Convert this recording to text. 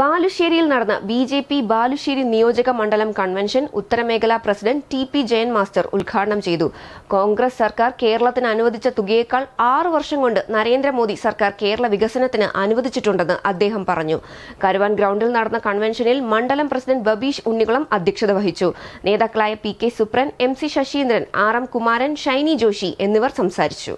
ബാലുശ്ശേരിയിൽ നടന്ന B J P Balussery നിയോജക മണ്ഡലം കൺവെൻഷൻ ഉത്തരമേഖലാ president T P Jayan master ഉദ്ഘാടനം ചെയ്തു കോൺഗ്രസ് സർക്കാർ കേരളത്തിന് അനുവദിച്ച തുകയേക്കാൾ ആറു വർഷം കൊണ്ട് നരേന്ദ്രമോദി സർക്കാർ കേരള വികസനത്തിന് അനുവദിച്ചിട്ടുണ്ടെന്ന് അദ്ദേഹം പറഞ്ഞു കരുവാൻ ഗ്രൗണ്ടിൽ നടന്ന കൺവെൻഷനിൽ മണ്ഡലം പ്രസിഡന്റ് ബബീഷ് ഉണ്ണികുളം അധ്യക്ഷത വഹിച്ചു നേതാക്കളായ P K Supran M C Saseendran R M Kumaran Shyni Joshi എന്നിവർ സംസാരിച്ചു